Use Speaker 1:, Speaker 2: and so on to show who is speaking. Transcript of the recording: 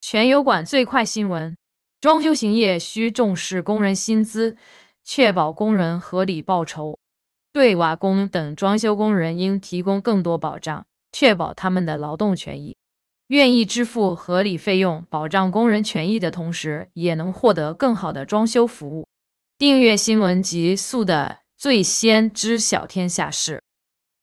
Speaker 1: 全油管最快新闻：装修行业需重视工人薪资，确保工人合理报酬。对瓦工等装修工人应提供更多保障，确保他们的劳动权益。愿意支付合理费用，保障工人权益的同时，也能获得更好的装修服务。订阅新闻，极速的最先知晓天下事。